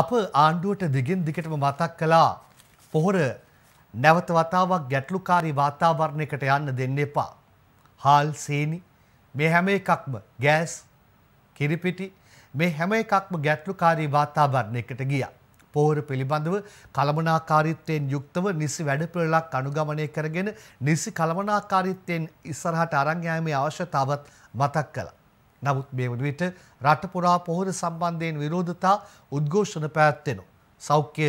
අප ආණ්ඩුවට දිගින් දිගටම මතක් කළා පොහොර නැවත වතාවක් ගැටලුකාරී වාතාවරණයකට යන්න දෙන්න එපා. හාල් සීනි මේ හැම එකක්ම ගෑස් කිරිපිටි මේ හැම එකක්ම ගැටලුකාරී වාතාවරණයකට ගියා. පොහොර පිළිබඳව කළමනාකාරීත්වයෙන් යුක්තව නිසි වැඩපිළිවෙලක් අනුගමනය කරගෙන නිසි කළමනාකාරීත්වයෙන් ඉස්සරහට අරන් යාමේ අවශ්‍යතාවත් මතක් කළා. නමුත් මේ වන විට රට පුරා පොහොර සම්බන්ධයෙන් විරෝධතා උද්ඝෝෂණ පැවැත්වෙනවා. සෞඛ්‍ය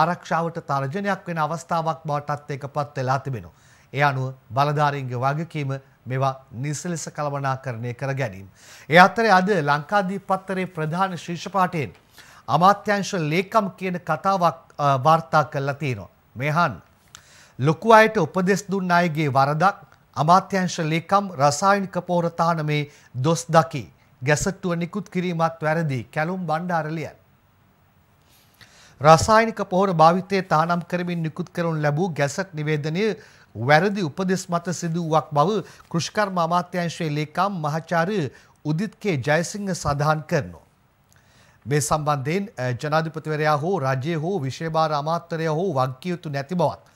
ආරක්ෂාවට තර්ජනයක් වෙන අවස්ථාවක් බවටත් එක පත් වෙලා තිබෙනවා. ඒ අනුව බලධාරීන්ගේ වගකීම මෙවා නිසලෙස කළමනාකරණය කර ගැනීම. ඒ අතරේ අද ලංකාදී පත්තරේ ප්‍රධාන ශීෂපාටයෙන් අමාත්‍යංශ ලේකම් කියන කතාවක් වාර්තා කරලා තියෙනවා. මෙහන් ලොකු අයට උපදෙස් දුන්න අයගේ වරදක් අමාත්‍යංශ ලේකම් රසායනික පෝර තානමේ දොස් දකි. ගැසට්ටුව නිකුත් කිරීමත් වැරදි. කැලුම් බණ්ඩාර ලියන. රසායනික පොහොර භාවිතය තහනම් කරමින් නිකුත් කරනු ලැබූ ගැසට් නිවේදනය වැරදි උපදෙස් මත සිදුවක් බව කෘෂිකර්ම අමාත්‍යංශයේ ලේකම් මහාචාර්ය උදිත්කේ ජයසිංහ සඳහන් කරනවා. මේ සම්බන්ධයෙන් ජනාධිපතිවරයා හෝ රජය හෝ විශේභාර අමාත්‍යරය හෝ වගකියයුතු නැති බවත්.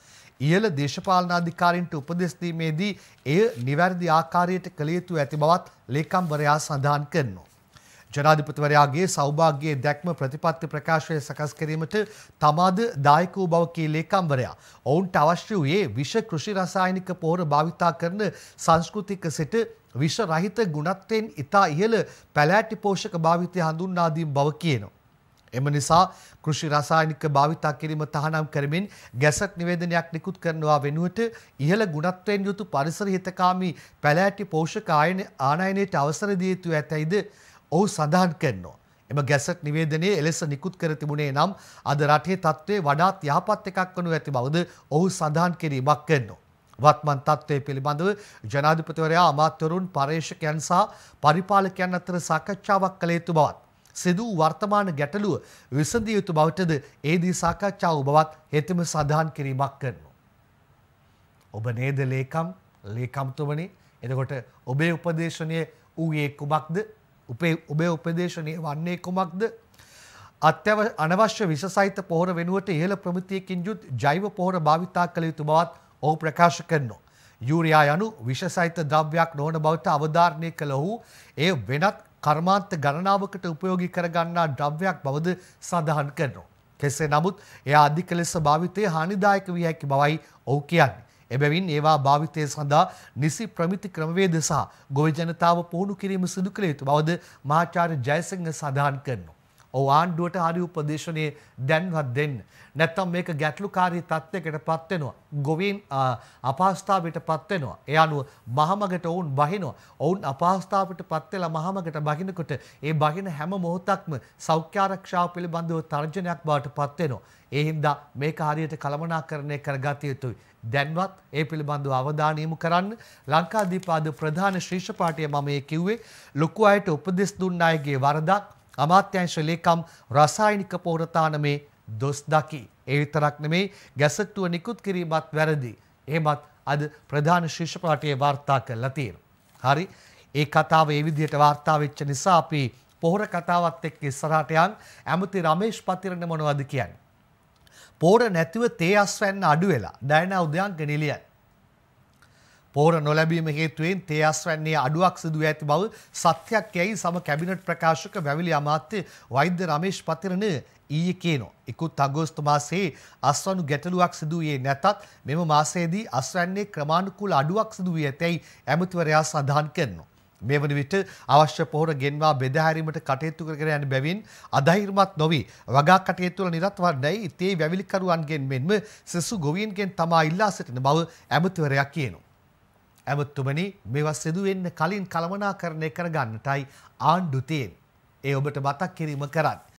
ඉහළ දේශපාලනාධිකාරීන්ට උපදෙස් දීමේදී එය නිවැරදි ආකාරයට කළ යුතු ඇති බවත් ලේකම්වරයා සඳහන් කරනවා. ජනාධිපතිවරයාගේ සෞභාග්‍යයේ දැක්ම ප්‍රතිපත්ති ප්‍රකාශය සකස් කිරීමට තමාද දායක වූ බව කී ලේකම්වරයා. ඔවුන්ට අවශ්‍ය වූයේ විෂ කෘෂි රසායනික පොහොර භාවිතා කරන සංස්කෘතික සිට විෂ රහිත ගුණත්වයෙන් ඉතා ඉහළ පැලෑටි පෝෂක භාවිතය හඳුන්වා දීම බව කියනවා. එම නිසා කෘෂි රසායනික භාවිතා කිරීම තහනම් කරමින් ගැසට් නිවේදනයක් නිකුත් කරනවා වෙනුවට ඉහළ ගුණත්වයෙන් යුතු පරිසර හිතකාමී පැලෑටි පෝෂක ආනයනයට අවසර දිය යුතු ඇතැයිද ඔහු සඳහන් කරනවා. එම ගැසට් නිවේදනයේ එලෙස නිකුත් කර තිබුණේ නම් අද රටේ තත්ත්වය වඩාත් යහපත් එකක් වනු ඇති බවද ඔහු සඳහන් කිරීමක් කරනවා. වත්මන් තත්ත්වය පිළිබඳව ජනාධිපතිවරයා අමාත්‍යවරුන් පර්යේෂකයන් සහ පරිපාලකයන් අතර සාකච්ඡාවක් කළ යුතු බවත් සිදු වර්තමාන ගැටලුව විසඳිය යුතු බවටද ඒදී සාකච්ඡාව බවත් හෙතෙම සඳහන් කිරීමක් කරනවා. ඔබ නේද ලේකම් ලේකම්තුමනි එතකොට ඔබේ උපදේශනය වූයේ කුමක්ද ඔබේ උපදේශනය වන්නේ කුමක්ද අත්‍යව අනවශ්‍ය විස සහිත පොහොර වෙනුවට ඉහළ ප්‍රමිතියකින් යුත් ජෛව පොහොර භාවිතා කළ යුතු බවත් ඔහු ප්‍රකාශ කරනවා. යුරයා යනු විශසහිත ද්‍රව්‍යයක් නොවන බවට අවධාරණය කළ ඔහු ඒ වෙනත් කර්මාන්ත ගණනාවකට උපයෝගී කරගන්නා ද්‍රව්‍යයක් බවද සඳහන් කරනවා. කෙසේ නමුත් එය අධික ලෙස භාවිතය හානිදායක විය හැකි බවයි ඔහු කියන්නේ. එබැවින් ඒවා භාවිතය සඳහා නිසි ප්‍රමිති ක්‍රමවේද සහ ගොවි ජනතාව පුහුණු කිරීම සිදු කළ යුතු බවද මාචාර්ය ජයසිංහ සඳහන් කරනවා. ඔව් ආණ්ඩුවට හරි උපදේශනය දැන්වත් දෙන්න. නැත්තම් මේක ගැටලුකාරී තත්ත්වයකට පත් වෙනවා. ගොවීන් අපහසුතාවයට පත් වෙනවා. ඒ අනුව මහමගට ඔවුන් බහිනවා. ඔවුන් අපහසුතාවයට පත් වෙලා මහමගට බහිනකොට ඒ බහින හැම මොහොතක්ම සෞඛ්‍ය ආරක්ෂාව පිළිබඳව තර්ජනයක් බවට පත් වෙනවා. ඒ හින්දා මේක හරියට කළමනාකරණය කරගatiya යුතුයි. දැන්වත් ඒ පිළිබඳව අවධානය යොමු කරන්න ලංකාදීපාද ප්‍රධාන ශීර්ෂ පාඨය මම ඒ කිව්වේ ලොකු අයට උපදෙස් දුන්න අයගේ වරදක් අමාත්‍යංශ ලේකම් රසායනික පෝරතානමේ දොස් දකි. ඒ විතරක් නෙමේ ගැසට්ටුව නිකුත් කිරීමත් වැරදි. එහෙමත් අද ප්‍රධාන ශිෂ්‍ය පාඨයේ වාර්තා කරලා තියෙනවා. හරි. ඒ කතාව ඒ විදිහට වාර්තා වෙච්ච නිසා අපි පොහොර කතාවත් එක්ක ඉස්සරහට යන් ඇමති රමේෂ් පතිරණ මොනවද කියන්නේ? පොහොර නැතිව තේ අස්වැන්න අඩු වෙලා ඩයනා උදයන්ක නිලියයි. පොහොර නොලැබීම හේතුවෙන් තේ අස්වැන්නේ අඩුවක් සිදුව ඇති බව සත්‍යයක් යැයි සම කැබිනට් ප්‍රකාශක වැවිලි අමාත්‍ය වෛද්‍ය රමේෂ් පතිරණ ඊයේ කියනවා. එකුත් අගෝස්තු මාසයේ අස්වනු ගැටලුවක් සිදු වූයේ නැතත් මෙම මාසයේදී අස්වැන්නේ ක්‍රමානුකූල අඩුවක් සිදු වී ඇතැයි ඇමතිවරයා සඳහන් කරනවා. මේ වන විට අවශ්‍ය පොහොර ගෙන්වා බෙදා හැරීමට කටයුතු කරගෙන යන බැවින් අධෛර්යමත් නොවි වගා කටයුතු වල නිරත වන්නයි ඉතේ වැවිලිකරුවන්ගෙන් මෙන්ම සසු ගොවියන්ගෙන් තමා ඉල්ලා සිටින බව ඇමතිවරයා කියනවා. ඇමත්තුමනි මෙවා සිදුවෙන්න කලින් කළමනාකරණය කරගන්නටයි ආණ්ඩු තියෙන්. ඒ ඔබට මතක් කිරීම කරන්න.